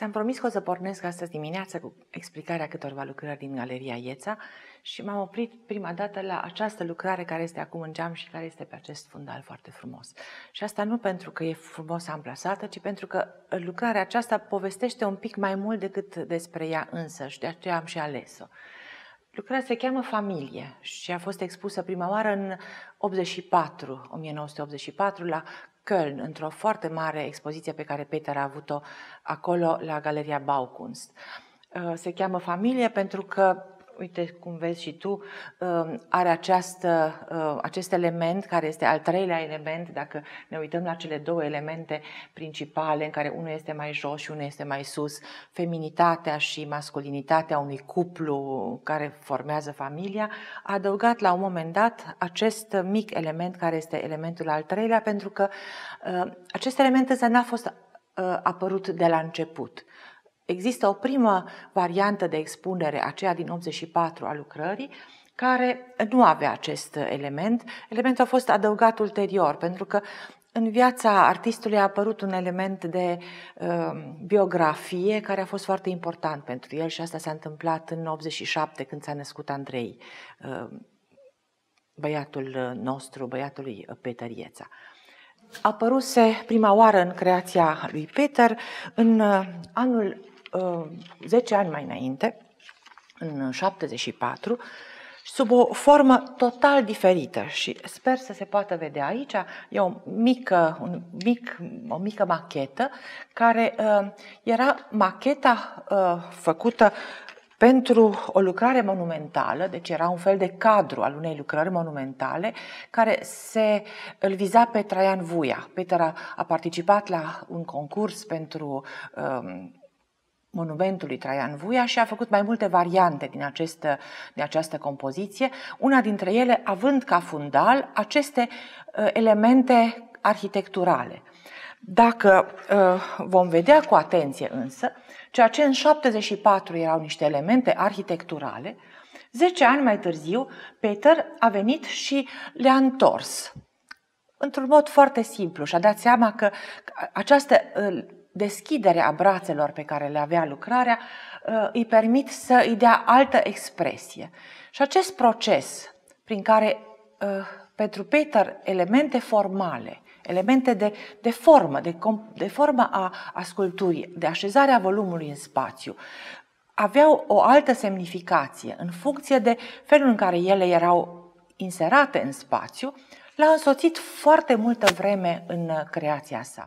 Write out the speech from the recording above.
Ți-am promis că o să pornesc astăzi dimineață cu explicarea câtorva lucrări din Galeria Ieța și m-am oprit prima dată la această lucrare care este acum în geam și care este pe acest fundal foarte frumos. Și asta nu pentru că e frumos amplasată, ci pentru că lucrarea aceasta povestește un pic mai mult decât despre ea însă și de aceea am și ales-o. Lucrarea se cheamă Familie și a fost expusă prima oară în 84, 1984 la Köln, într-o foarte mare expoziție pe care Peter a avut-o acolo la Galeria Baukunst. Uh, se cheamă Familie pentru că uite cum vezi și tu, um, are această, uh, acest element care este al treilea element, dacă ne uităm la cele două elemente principale în care unul este mai jos și unul este mai sus, feminitatea și masculinitatea unui cuplu care formează familia, a adăugat la un moment dat acest mic element care este elementul al treilea, pentru că uh, acest element însă n-a fost uh, apărut de la început. Există o primă variantă de expunere, aceea din 84 a lucrării, care nu avea acest element. Elementul a fost adăugat ulterior, pentru că în viața artistului a apărut un element de uh, biografie care a fost foarte important pentru el și asta s-a întâmplat în 87 când s-a născut Andrei, uh, băiatul nostru, băiatul lui Peter Ieța. Apăruse prima oară în creația lui Peter în uh, anul 10 uh, ani mai înainte, în 74, sub o formă total diferită și sper să se poată vedea aici. E o mică, un mic, o mică machetă care uh, era macheta uh, făcută pentru o lucrare monumentală, deci era un fel de cadru al unei lucrări monumentale, care se îl viza pe Traian Vuia. Peter a, a participat la un concurs pentru um, monumentului Traian Vuia și a făcut mai multe variante din, acest, din această compoziție, una dintre ele având ca fundal aceste uh, elemente arhitecturale. Dacă uh, vom vedea cu atenție însă, ceea ce în 74 erau niște elemente arhitecturale, 10 ani mai târziu, Peter a venit și le-a întors într-un mod foarte simplu și a dat seama că această uh, deschidere a brațelor pe care le avea lucrarea uh, îi permit să îi dea altă expresie. Și acest proces prin care uh, pentru Peter elemente formale, elemente de, de formă, de, de formă a, a sculpturii, de așezarea volumului în spațiu, aveau o altă semnificație în funcție de felul în care ele erau inserate în spațiu, l-a însoțit foarte multă vreme în uh, creația sa.